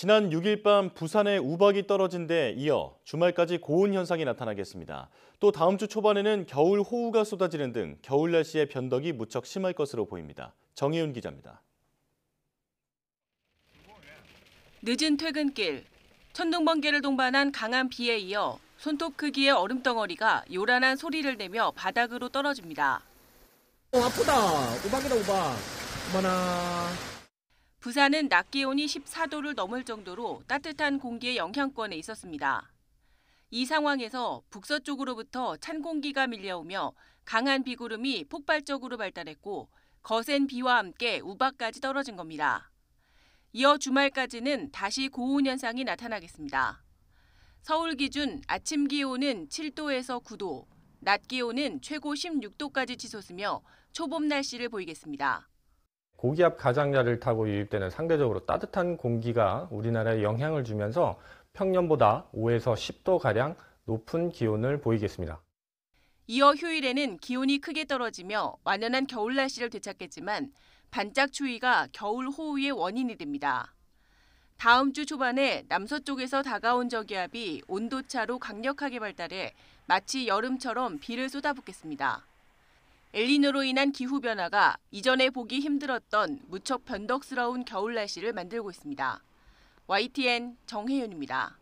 지난 6일 밤 부산에 우박이 떨어진 데 이어 주말까지 고온 현상이 나타나겠습니다. 또 다음 주 초반에는 겨울 호우가 쏟아지는 등 겨울 날씨의 변덕이 무척 심할 것으로 보입니다. 정혜윤 기자입니다. 늦은 퇴근길, 천둥 번개를 동반한 강한 비에 이어 손톱 크기의 얼음 덩어리가 요란한 소리를 내며 바닥으로 떨어집니다. 어, 아프다. 우박이다 우박. 어머나. 부산은 낮 기온이 14도를 넘을 정도로 따뜻한 공기의 영향권에 있었습니다. 이 상황에서 북서쪽으로부터 찬 공기가 밀려오며 강한 비구름이 폭발적으로 발달했고 거센 비와 함께 우박까지 떨어진 겁니다. 이어 주말까지는 다시 고온 현상이 나타나겠습니다. 서울 기준 아침 기온은 7도에서 9도, 낮 기온은 최고 16도까지 치솟으며 초봄 날씨를 보이겠습니다. 고기압 가장자를 타고 유입되는 상대적으로 따뜻한 공기가 우리나라에 영향을 주면서 평년보다 5에서 10도 가량 높은 기온을 보이겠습니다. 이어 휴일에는 기온이 크게 떨어지며 완연한 겨울 날씨를 되찾겠지만 반짝 추위가 겨울 호우의 원인이 됩니다. 다음 주 초반에 남서쪽에서 다가온 저기압이 온도차로 강력하게 발달해 마치 여름처럼 비를 쏟아붓겠습니다. 엘니뇨로 인한 기후 변화가 이전에 보기 힘들었던 무척 변덕스러운 겨울 날씨를 만들고 있습니다. YTN 정혜윤입니다.